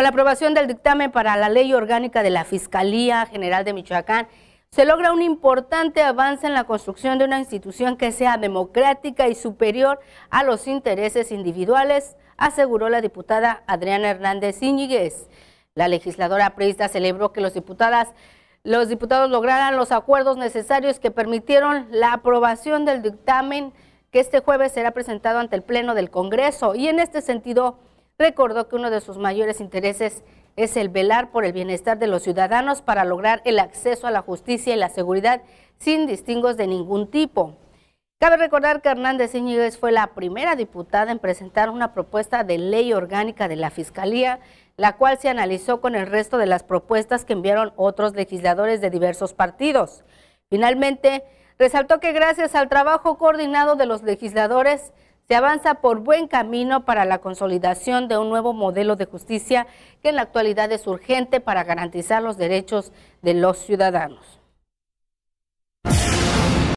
Con la aprobación del dictamen para la ley orgánica de la Fiscalía General de Michoacán, se logra un importante avance en la construcción de una institución que sea democrática y superior a los intereses individuales, aseguró la diputada Adriana Hernández Íñiguez. La legisladora priista celebró que los diputadas los diputados lograran los acuerdos necesarios que permitieron la aprobación del dictamen que este jueves será presentado ante el Pleno del Congreso. Y en este sentido, recordó que uno de sus mayores intereses es el velar por el bienestar de los ciudadanos para lograr el acceso a la justicia y la seguridad sin distingos de ningún tipo. Cabe recordar que Hernández Íñiguez fue la primera diputada en presentar una propuesta de ley orgánica de la Fiscalía, la cual se analizó con el resto de las propuestas que enviaron otros legisladores de diversos partidos. Finalmente, resaltó que gracias al trabajo coordinado de los legisladores, se avanza por buen camino para la consolidación de un nuevo modelo de justicia que en la actualidad es urgente para garantizar los derechos de los ciudadanos.